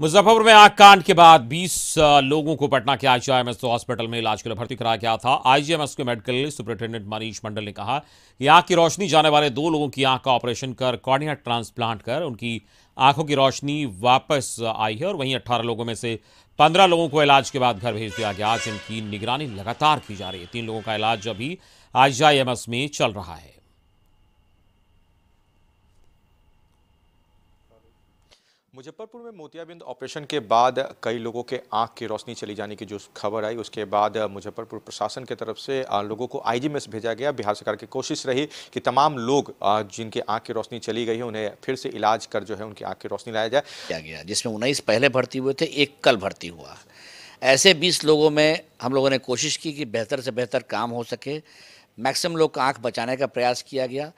मुजफ्फरपुर में आग कांड के बाद 20 लोगों को पटना के आईजीआईएमएस हॉस्पिटल में इलाज के लिए भर्ती कराया गया था आईजीएमएस के मेडिकल सुपरिटेंडेंट मनीष मंडल ने कहा कि आंख की रोशनी जाने वाले दो लोगों की आंख का ऑपरेशन कर कॉर्निया ट्रांसप्लांट कर उनकी आंखों की रोशनी वापस आई है और वहीं अट्ठारह लोगों में से पंद्रह लोगों को इलाज के बाद घर भेज दिया गया जिनकी निगरानी लगातार की जा रही है तीन लोगों का इलाज अभी आई में चल रहा है मुजफ्फरपुर में मोतियाबिंद ऑपरेशन के बाद कई लोगों के आंख की रोशनी चली जाने की जो खबर आई उसके बाद मुजफ्फरपुर प्रशासन की तरफ से लोगों को आईजी भेजा गया बिहार सरकार की कोशिश रही कि तमाम लोग जिनके आंख की रोशनी चली गई है उन्हें फिर से इलाज कर जो है उनकी आंख की रोशनी लाया जाए किया गया जिसमें उन्नीस पहले भर्ती हुए थे एक कल भर्ती हुआ ऐसे बीस लोगों में हम लोगों ने कोशिश की कि बेहतर से बेहतर काम हो सके मैक्सिमम लोग का आँख बचाने का प्रयास किया गया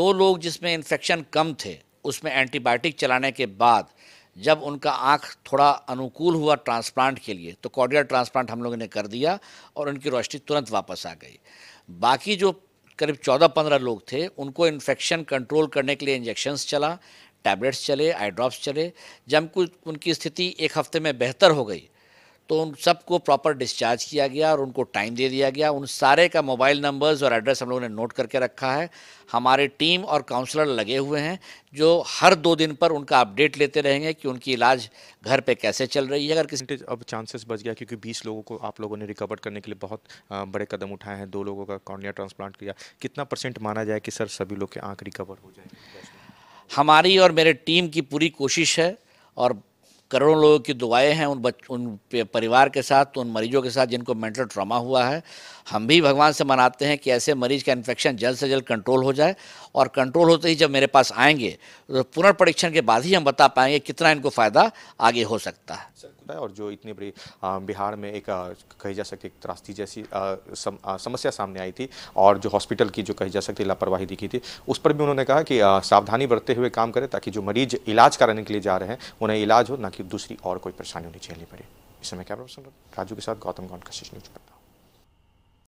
दो लोग जिसमें इन्फेक्शन कम थे उसमें एंटीबायोटिक चलाने के बाद जब उनका आँख थोड़ा अनुकूल हुआ ट्रांसप्लांट के लिए तो कॉर्डियल ट्रांसप्लांट हम लोगों ने कर दिया और उनकी रोशनी तुरंत वापस आ गई बाकी जो करीब चौदह पंद्रह लोग थे उनको इन्फेक्शन कंट्रोल करने के लिए इंजेक्शन्स चला टैबलेट्स चले आई ड्रॉप्स चले जब कुछ उनकी स्थिति एक हफ्ते में बेहतर हो गई तो उन सबको प्रॉपर डिस्चार्ज किया गया और उनको टाइम दे दिया गया उन सारे का मोबाइल नंबर्स और एड्रेस हम लोगों ने नोट करके रखा है हमारे टीम और काउंसलर लगे हुए हैं जो हर दो दिन पर उनका अपडेट लेते रहेंगे कि उनकी इलाज घर पे कैसे चल रही है अगर किसी अब चांसेस बच गया क्योंकि 20 लोगों को आप लोगों ने रिकवर करने के लिए बहुत बड़े कदम उठाए हैं दो लोगों का कॉर्निया ट्रांसप्लांट किया कितना परसेंट माना जाए कि सर सभी लोग के आँख रिकवर हो जाए हमारी और मेरे टीम की पूरी कोशिश है और करोड़ों लोगों की दुआएं हैं उन बच उन परिवार के साथ उन मरीजों के साथ जिनको मेंटल ट्रामा हुआ है हम भी भगवान से मनाते हैं कि ऐसे मरीज का इन्फेक्शन जल्द से जल्द कंट्रोल हो जाए और कंट्रोल होते ही जब मेरे पास आएंगे तो पुनर्परीक्षण के बाद ही हम बता पाएंगे कितना इनको फ़ायदा आगे हो सकता है और जो इतनी बड़ी बिहार में एक कही जा सकती त्रास्ती जैसी सम, समस्या सामने आई थी और जो हॉस्पिटल की जो कही जा सकती लापरवाही दिखी थी उस पर भी उन्होंने कहा कि सावधानी बरतते हुए काम करें ताकि जो मरीज इलाज कराने के लिए जा रहे हैं उन्हें इलाज हो ना कि दूसरी और कोई परेशानी होनी झेलनी पड़े इस समय कैमरा पर्सन राजू के साथ गौतम गौंड का शीर्ष न्यूज पड़ता